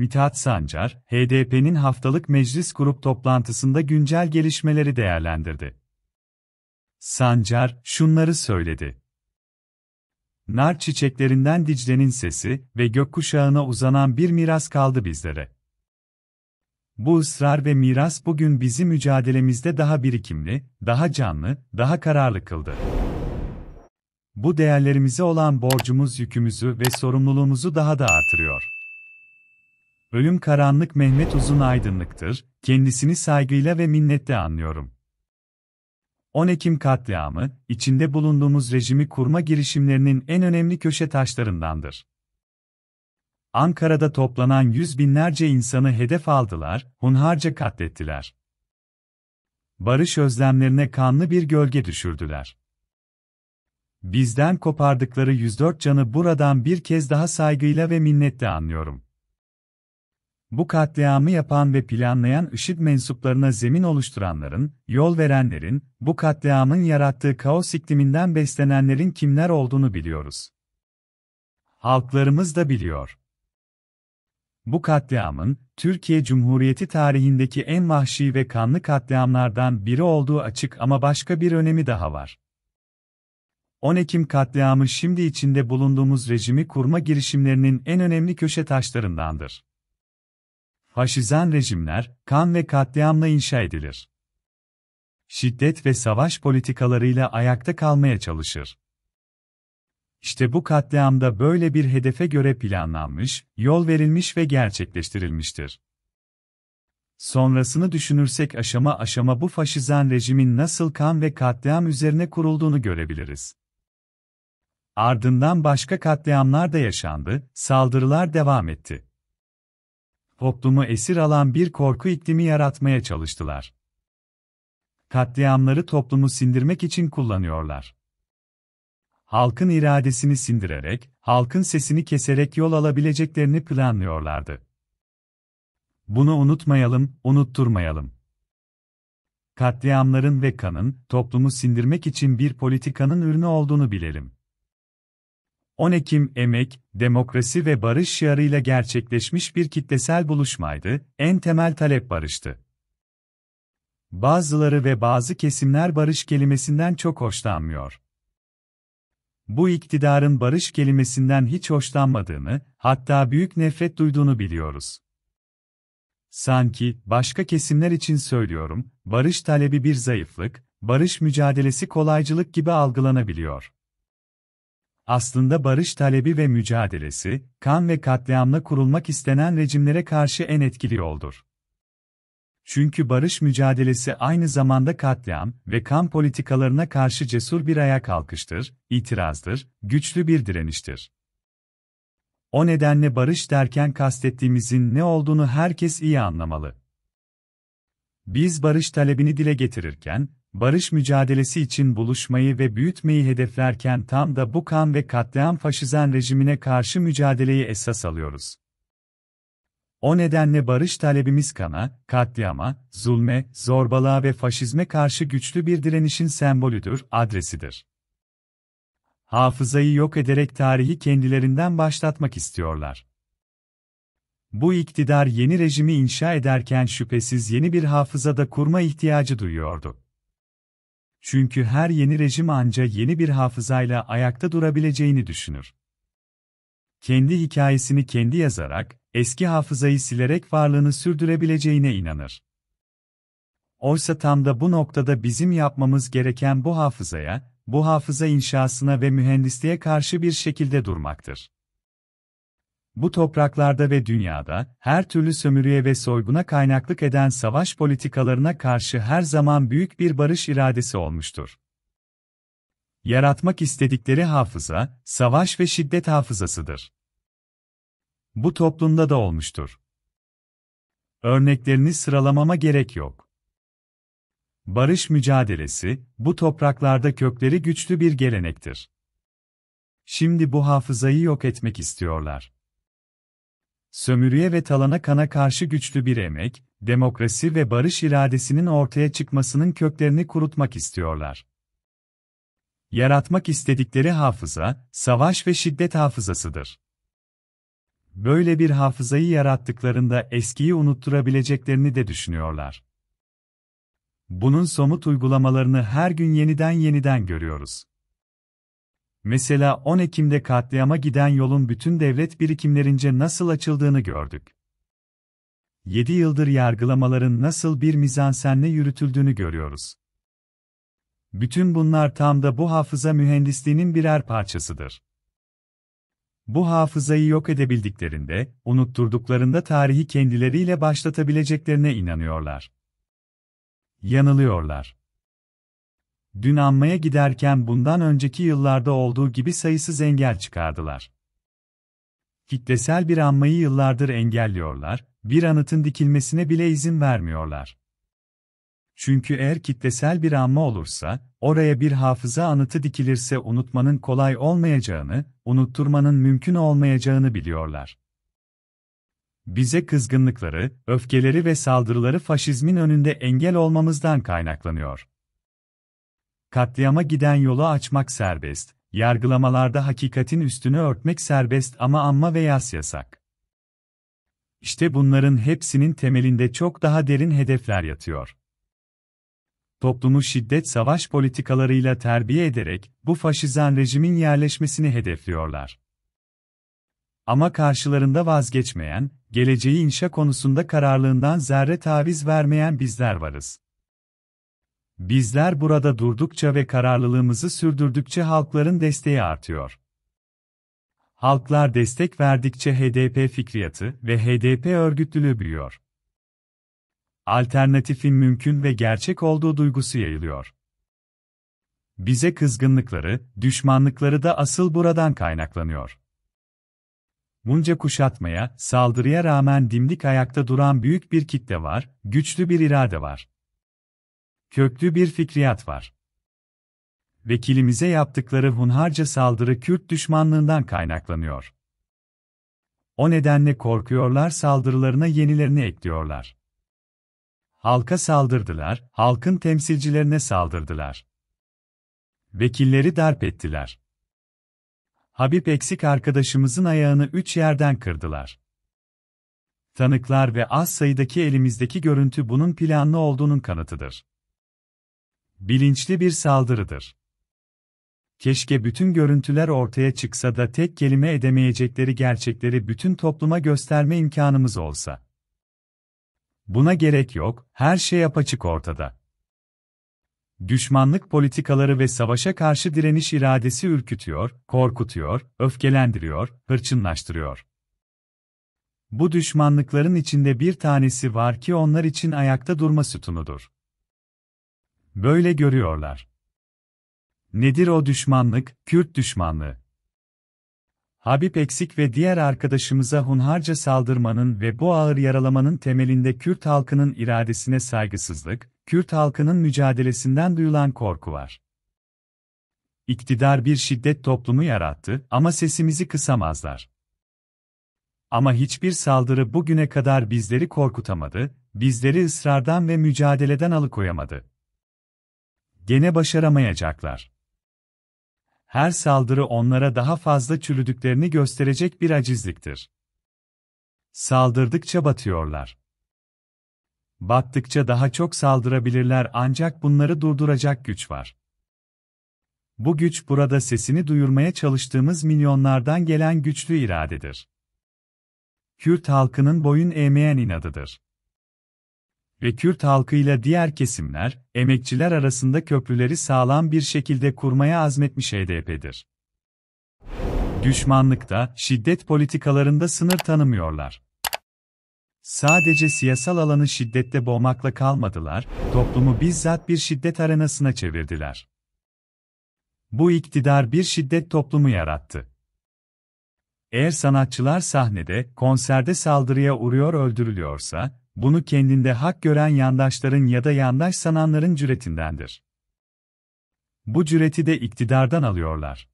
Mithat Sancar, HDP'nin haftalık meclis grup toplantısında güncel gelişmeleri değerlendirdi. Sancar, şunları söyledi. Nar çiçeklerinden Dicle'nin sesi ve gökkuşağına uzanan bir miras kaldı bizlere. Bu ısrar ve miras bugün bizi mücadelemizde daha birikimli, daha canlı, daha kararlı kıldı. Bu değerlerimize olan borcumuz yükümüzü ve sorumluluğumuzu daha da artırıyor. Ölüm karanlık Mehmet Uzun aydınlıktır, kendisini saygıyla ve minnetle anlıyorum. 10 Ekim katliamı, içinde bulunduğumuz rejimi kurma girişimlerinin en önemli köşe taşlarındandır. Ankara'da toplanan yüz binlerce insanı hedef aldılar, hunharca katlettiler. Barış özlemlerine kanlı bir gölge düşürdüler. Bizden kopardıkları 104 canı buradan bir kez daha saygıyla ve minnetle anlıyorum. Bu katliamı yapan ve planlayan IŞİD mensuplarına zemin oluşturanların, yol verenlerin, bu katliamın yarattığı kaos ikliminden beslenenlerin kimler olduğunu biliyoruz. Halklarımız da biliyor. Bu katliamın, Türkiye Cumhuriyeti tarihindeki en vahşi ve kanlı katliamlardan biri olduğu açık ama başka bir önemi daha var. 10 Ekim katliamı şimdi içinde bulunduğumuz rejimi kurma girişimlerinin en önemli köşe taşlarındandır. Faşizan rejimler, kan ve katliamla inşa edilir. Şiddet ve savaş politikalarıyla ayakta kalmaya çalışır. İşte bu katliamda böyle bir hedefe göre planlanmış, yol verilmiş ve gerçekleştirilmiştir. Sonrasını düşünürsek aşama aşama bu faşizan rejimin nasıl kan ve katliam üzerine kurulduğunu görebiliriz. Ardından başka katliamlar da yaşandı, saldırılar devam etti toplumu esir alan bir korku iklimi yaratmaya çalıştılar. Katliamları toplumu sindirmek için kullanıyorlar. Halkın iradesini sindirerek, halkın sesini keserek yol alabileceklerini planlıyorlardı. Bunu unutmayalım, unutturmayalım. Katliamların ve kanın, toplumu sindirmek için bir politikanın ürünü olduğunu bilelim. 10 Ekim emek, demokrasi ve barış şiarıyla gerçekleşmiş bir kitlesel buluşmaydı, en temel talep barıştı. Bazıları ve bazı kesimler barış kelimesinden çok hoşlanmıyor. Bu iktidarın barış kelimesinden hiç hoşlanmadığını, hatta büyük nefret duyduğunu biliyoruz. Sanki, başka kesimler için söylüyorum, barış talebi bir zayıflık, barış mücadelesi kolaycılık gibi algılanabiliyor aslında barış talebi ve mücadelesi, kan ve katliamla kurulmak istenen rejimlere karşı en etkili yoldur. Çünkü barış mücadelesi aynı zamanda katliam ve kan politikalarına karşı cesur bir ayağa kalkıştır, itirazdır, güçlü bir direniştir. O nedenle barış derken kastettiğimizin ne olduğunu herkes iyi anlamalı. Biz barış talebini dile getirirken, barış mücadelesi için buluşmayı ve büyütmeyi hedeflerken tam da bu kan ve katliam faşizan rejimine karşı mücadeleyi esas alıyoruz. O nedenle barış talebimiz kana, katliama, zulme, zorbalığa ve faşizme karşı güçlü bir direnişin sembolüdür, adresidir. Hafızayı yok ederek tarihi kendilerinden başlatmak istiyorlar. Bu iktidar yeni rejimi inşa ederken şüphesiz yeni bir hafıza da kurma ihtiyacı duyuyordu. Çünkü her yeni rejim anca yeni bir hafızayla ayakta durabileceğini düşünür. Kendi hikayesini kendi yazarak, eski hafızayı silerek varlığını sürdürebileceğine inanır. Oysa tam da bu noktada bizim yapmamız gereken bu hafızaya, bu hafıza inşasına ve mühendisliğe karşı bir şekilde durmaktır bu topraklarda ve dünyada, her türlü sömürüye ve soyguna kaynaklık eden savaş politikalarına karşı her zaman büyük bir barış iradesi olmuştur. Yaratmak istedikleri hafıza, savaş ve şiddet hafızasıdır. Bu toplumda da olmuştur. Örneklerini sıralamama gerek yok. Barış mücadelesi, bu topraklarda kökleri güçlü bir gelenektir. Şimdi bu hafızayı yok etmek istiyorlar sömürüye ve talana kana karşı güçlü bir emek, demokrasi ve barış iradesinin ortaya çıkmasının köklerini kurutmak istiyorlar. Yaratmak istedikleri hafıza, savaş ve şiddet hafızasıdır. Böyle bir hafızayı yarattıklarında eskiyi unutturabileceklerini de düşünüyorlar. Bunun somut uygulamalarını her gün yeniden yeniden görüyoruz. Mesela 10 Ekim'de katliama giden yolun bütün devlet birikimlerince nasıl açıldığını gördük. 7 yıldır yargılamaların nasıl bir mizansenle yürütüldüğünü görüyoruz. Bütün bunlar tam da bu hafıza mühendisliğinin birer parçasıdır. Bu hafızayı yok edebildiklerinde, unutturduklarında tarihi kendileriyle başlatabileceklerine inanıyorlar. Yanılıyorlar dün anmaya giderken bundan önceki yıllarda olduğu gibi sayısız engel çıkardılar. Kitlesel bir anmayı yıllardır engelliyorlar, bir anıtın dikilmesine bile izin vermiyorlar. Çünkü eğer kitlesel bir anma olursa, oraya bir hafıza anıtı dikilirse unutmanın kolay olmayacağını, unutturmanın mümkün olmayacağını biliyorlar. Bize kızgınlıkları, öfkeleri ve saldırıları faşizmin önünde engel olmamızdan kaynaklanıyor. Katliama giden yolu açmak serbest, yargılamalarda hakikatin üstünü örtmek serbest ama anma ve yas yasak. İşte bunların hepsinin temelinde çok daha derin hedefler yatıyor. Toplumu şiddet savaş politikalarıyla terbiye ederek bu faşizan rejimin yerleşmesini hedefliyorlar. Ama karşılarında vazgeçmeyen, geleceği inşa konusunda kararlılığından zerre taviz vermeyen bizler varız. Bizler burada durdukça ve kararlılığımızı sürdürdükçe halkların desteği artıyor. Halklar destek verdikçe HDP fikriyatı ve HDP örgütlülüğü büyüyor. Alternatifin mümkün ve gerçek olduğu duygusu yayılıyor. Bize kızgınlıkları, düşmanlıkları da asıl buradan kaynaklanıyor. Bunca kuşatmaya, saldırıya rağmen dimdik ayakta duran büyük bir kitle var, güçlü bir irade var köklü bir fikriyat var. Vekilimize yaptıkları hunharca saldırı Kürt düşmanlığından kaynaklanıyor. O nedenle korkuyorlar saldırılarına yenilerini ekliyorlar. Halka saldırdılar, halkın temsilcilerine saldırdılar. Vekilleri darp ettiler. Habib eksik arkadaşımızın ayağını üç yerden kırdılar. Tanıklar ve az sayıdaki elimizdeki görüntü bunun planlı olduğunun kanıtıdır. Bilinçli bir saldırıdır. Keşke bütün görüntüler ortaya çıksa da tek kelime edemeyecekleri gerçekleri bütün topluma gösterme imkanımız olsa. Buna gerek yok, her şey apaçık ortada. Düşmanlık politikaları ve savaşa karşı direniş iradesi ürkütüyor, korkutuyor, öfkelendiriyor, hırçınlaştırıyor. Bu düşmanlıkların içinde bir tanesi var ki onlar için ayakta durma sütunudur. Böyle görüyorlar. Nedir o düşmanlık, Kürt düşmanlığı? Habib Eksik ve diğer arkadaşımıza hunharca saldırmanın ve bu ağır yaralamanın temelinde Kürt halkının iradesine saygısızlık, Kürt halkının mücadelesinden duyulan korku var. İktidar bir şiddet toplumu yarattı ama sesimizi kısamazlar. Ama hiçbir saldırı bugüne kadar bizleri korkutamadı, bizleri ısrardan ve mücadeleden alıkoyamadı gene başaramayacaklar. Her saldırı onlara daha fazla çürüdüklerini gösterecek bir acizliktir. Saldırdıkça batıyorlar. Battıkça daha çok saldırabilirler ancak bunları durduracak güç var. Bu güç burada sesini duyurmaya çalıştığımız milyonlardan gelen güçlü iradedir. Kürt halkının boyun eğmeyen inadıdır ve Kürt halkıyla diğer kesimler, emekçiler arasında köprüleri sağlam bir şekilde kurmaya azmetmiş HDP'dir. Düşmanlıkta, şiddet politikalarında sınır tanımıyorlar. Sadece siyasal alanı şiddette boğmakla kalmadılar, toplumu bizzat bir şiddet arenasına çevirdiler. Bu iktidar bir şiddet toplumu yarattı. Eğer sanatçılar sahnede, konserde saldırıya uğruyor öldürülüyorsa, bunu kendinde hak gören yandaşların ya da yandaş sananların cüretindendir. Bu cüreti de iktidardan alıyorlar.